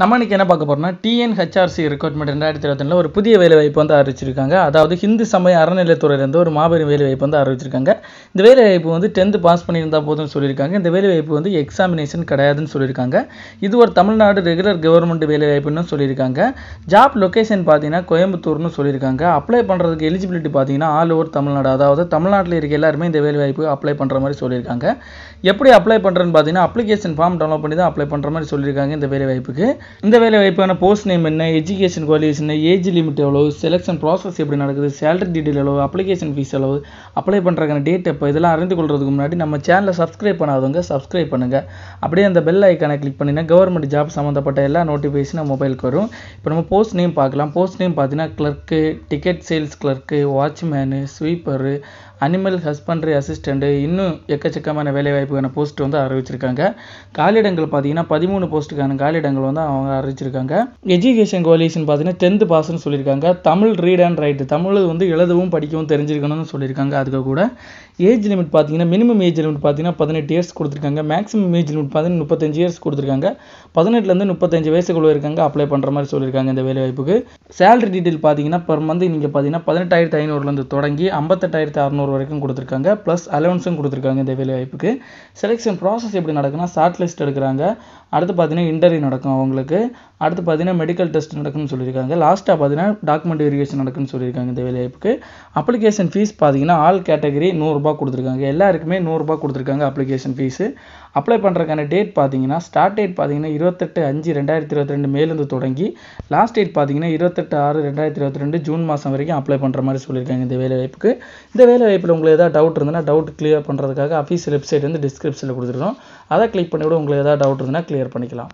நம்ம என்ன பார்க்க போகிறோம்னா டிஎன்ஹெச்ஆர்சி ரெக்ரூட்மெண்ட் ரெண்டாயிரத்தி இருபத்தொன்னில் ஒரு புதிய வேலைவாய்ப்பு வந்து அறிவிச்சிருக்காங்க அதாவது ஹிந்து சமய அறநிலையத்துறையிலேருந்து ஒரு மாபெரும் வேலைவாய்ப்பு வந்து அறிவிச்சிருக்காங்க இந்த வேலைவாய்ப்பு வந்து டென்த்து பாஸ் பண்ணியிருந்தால் போதும்னு சொல்லியிருக்காங்க இந்த வேலைவாய்ப்பு வந்து எக்ஸாமினேஷன் கிடையாதுன்னு சொல்லியிருக்காங்க இது ஒரு தமிழ்நாடு ரெகுலர் கவர்மெண்ட் வேலைவாய்ப்புன்னு சொல்லியிருக்காங்க ஜாப் லொக்கேஷன் பார்த்தீங்கன்னா கோயம்புத்தூர்னு சொல்லியிருக்காங்க அப்ளை பண்ணுறதுக்கு எலிஜிபிலிட்டி பார்த்தீங்கன்னா ஆல் ஓவர் தமிழ்நாடு அதாவது தமிழ்நாட்டில் இருக்க எல்லாருமே இந்த வேலைவாய்ப்பு அப்ளை பண்ணுற மாதிரி சொல்லியிருக்காங்க எப்படி அப்ளை பண்ணுறேன்னு பார்த்தீங்கன்னா அப்ளிகேஷன் ஃபார்ம் டவுன்லோட் பண்ணி தான் அப்ளை பண்ணுற மாதிரி சொல்லியிருக்காங்க இந்த வேலைவாய்ப்புக்கு இந்த வேலை வாய்ப்பான போஸ்ட் நேம் என்ன எஜுகேஷன் குவாலிஃபிகேஷன் ஏஜ் லிமிட் எவ்வளோ செலெக்ஷன் ப்ராசஸ் எப்படி நடக்குது சேலரி டீட்டெயில் எவ்வளோ அப்ளிகேஷன் ஃபீஸ் எவ்வளோ அப்ளை பண்ணுறதுக்கான டேட் எப்போ இதெல்லாம் அறிந்து கொள்றதுக்கு முன்னாடி நம்ம சேனலை சப்ஸ்கிரைப் பண்ணாதவங்க சப்ஸ்கிரைப் பண்ணுங்கள் அப்படியே அந்த பெல் ஐக்கானை கிளிக் பண்ணிணா கவர்மெண்ட் ஜாப் சம்மந்தப்பட்ட எல்லா நோட்டிஃபிகேஷனும் மொபைலுக்கு வரும் இப்போ நம்ம போஸ்ட் நேம் பார்க்கலாம் போஸ்ட் நேம் பார்த்தீங்கன்னா clerk ticket sales clerk watchman sweeper animal husbandry assistant இன்னும் எக்கச்சக்கமான வேலைவாய்ப்புக்கான போஸ்ட் வந்து அறிவிச்சிருக்காங்க காலிடங்கள் பார்த்தீங்கன்னா பதிமூணு போஸ்ட்டுக்கான காலிடங்கள் வந்து அவங்க அறிவிச்சிருக்காங்க எஜுகேஷன் குவாலிஃபிகேஷன் பார்த்தீங்கன்னா டென்த்து பாஸ்னு சொல்லியிருக்காங்க Tamil read and write Tamil வந்து எழுதவும் படிக்கவும் தெரிஞ்சிருக்கணும்னு சொல்லியிருக்காங்க அதுக்கு கூட ஏஜ் லிமிட் பார்த்தீங்கன்னா மினிமம் ஏஜ் லிமிட் பார்த்தீங்கன்னா பதினெட்டு இயர்ஸ் கொடுத்துருக்காங்க மேக்ஸிமம் ஏஜ் லிமிட் பார்த்தீங்கன்னா முப்பத்தஞ்சு இயர்ஸ் கொடுத்துருக்காங்க பதினெட்டுலேருந்து முப்பத்தஞ்சு வயசுக்குள்ளே இருக்காங்க அப்ளை பண்ணுற மாதிரி சொல்லியிருக்காங்க இந்த வேலைவாய்ப்புக்கு சேலரி டீட்டெயில் பார்த்தீங்கன்னா பர் மந்த் நீங்கள் பார்த்தீங்கன்னா பதினெட்டாயிரத்து ஐநூறுலேருந்து தொடங்கி ஐம்பத்தெட்டாயிரத்து அறநூறு வரைக்கும் கொடுத்துருக்காங்க ப்ளஸ் அலவன்ஸும் கொடுத்துருக்காங்க இந்த வேலைவாய்ப்புக்கு செலெக்ஷன் ப்ராசஸ் எப்படி நடக்குன்னா ஷார்ட் லிஸ்ட் எடுக்கிறாங்க அடுத்து பார்த்தீங்கன்னா இன்டர்வியூ நடக்கும் அவங்களுக்கு அடுத்து பார்த்தீங்கன்னா மெடிக்கல் டெஸ்ட் நடக்குன்னு சொல்லியிருக்காங்க லாஸ்ட்டாக பார்த்தீங்கன்னா டாக்குமெண்ட் வெரிஃபிகேஷன் நடக்குன்னு சொல்லியிருக்காங்க இந்த வாய்ப்புக்கு அப்ளிகேஷன் ஃபீஸ் பார்த்தீங்கன்னா ஆல் கேட்டகரி நூறுரூபா கொடுத்துருக்காங்க எல்லாருக்குமே நூறுரூபா கொடுத்துருக்காங்க அப்ளிகேஷன் ஃபீஸு அப்ளை பண்ணுறதுக்கான டேட் பார்த்தீங்கன்னா ஸ்டார்ட் டேட் பார்த்தீங்கன்னா இருபத்தெட்டு அஞ்சு ரெண்டாயிரத்தி இருபத்தி ரெண்டு மேலேருந்து தொடங்கி லாஸ்ட் டேட் பார்த்தீங்கன்னா இருபத்தெட்டு ஆறு ரெண்டாயிரத்தி இருபத்தி ரெண்டு ஜூன் மாதம் வரைக்கும் அப்ளை பண்ணுற மாதிரி சொல்லியிருக்காங்க இந்த வாய்ப்புக்கு இந்த வேலைவாய்ப்பு இப்போ உங்களுக்கு எதாவது டவுட் இருந்ததுன்னா டவுட் கிளியர் பண்ணுறதுக்காக அஃபீஷியல் வெப்சைட் வந்து டிஸ்கிரிப்ஷனில் கொடுத்துருக்கோம் அதை கிளிக் பண்ணிவிட உங்களுக்கு எதாவது டவுட் இருந்ததுன்னா கிளியர் பண்ணிக்கலாம்